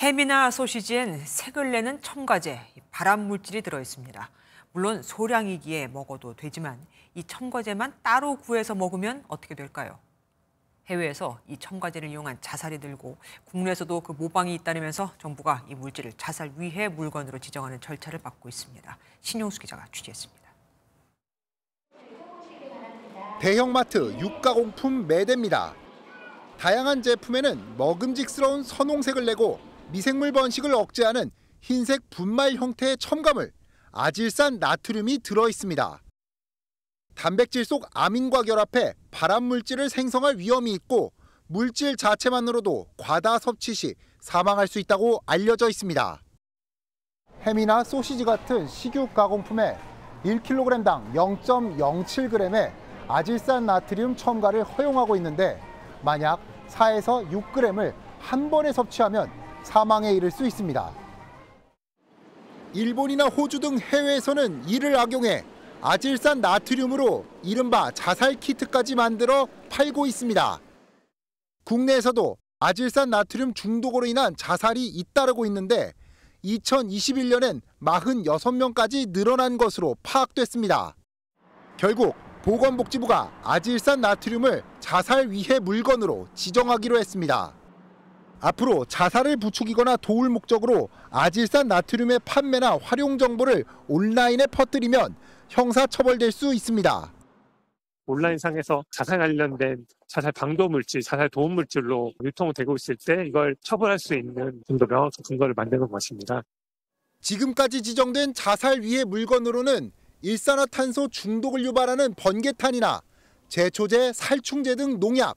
햄이나 소시지엔 색을 내는 첨가제, 발암물질이 들어있습니다. 물론 소량이기에 먹어도 되지만 이 첨가제만 따로 구해서 먹으면 어떻게 될까요? 해외에서 이 첨가제를 이용한 자살이 늘고 국내에서도 그 모방이 잇따면서 정부가 이 물질을 자살 위해 물건으로 지정하는 절차를 밟고 있습니다. 신용수 기자가 취재했습니다. 대형마트 육가공품 매대입니다. 다양한 제품에는 먹음직스러운 선홍색을 내고 미생물 번식을 억제하는 흰색 분말 형태의 첨가물 아질산 나트륨이 들어 있습니다. 단백질 속 아민과 결합해 발암 물질을 생성할 위험이 있고 물질 자체만으로도 과다 섭취 시 사망할 수 있다고 알려져 있습니다. 햄이나 소시지 같은 식육 가공품에 1kg당 0.07g의 아질산 나트륨 첨가를 허용하고 있는데 만약 4에서 6g을 한 번에 섭취하면 사망에 이를 수 있습니다. 일본이나 호주 등 해외에서는 이를 악용해 아질산 나트륨으로 이른바 자살 키트까지 만들어 팔고 있습니다. 국내에서도 아질산 나트륨 중독으로 인한 자살이 잇따르고 있는데 2021년엔 46명까지 늘어난 것으로 파악됐습니다. 결국 보건복지부가 아질산 나트륨을 자살 위해 물건으로 지정하기로 했습니다. 앞으로 자살을 부추기거나 도울 목적으로 아질산 나트륨의 판매나 활용 정보를 온라인에 퍼뜨리면 형사처벌될 수 있습니다. 온라인상에서 자살 관련된 자살 방도 물질, 자살 도움 물질로 유통되고 있을 때 이걸 처벌할 수 있는 좀더 명확한 근거를 만드는 것입니다. 지금까지 지정된 자살 위해 물건으로는 일산화탄소 중독을 유발하는 번개탄이나 제초제, 살충제 등 농약,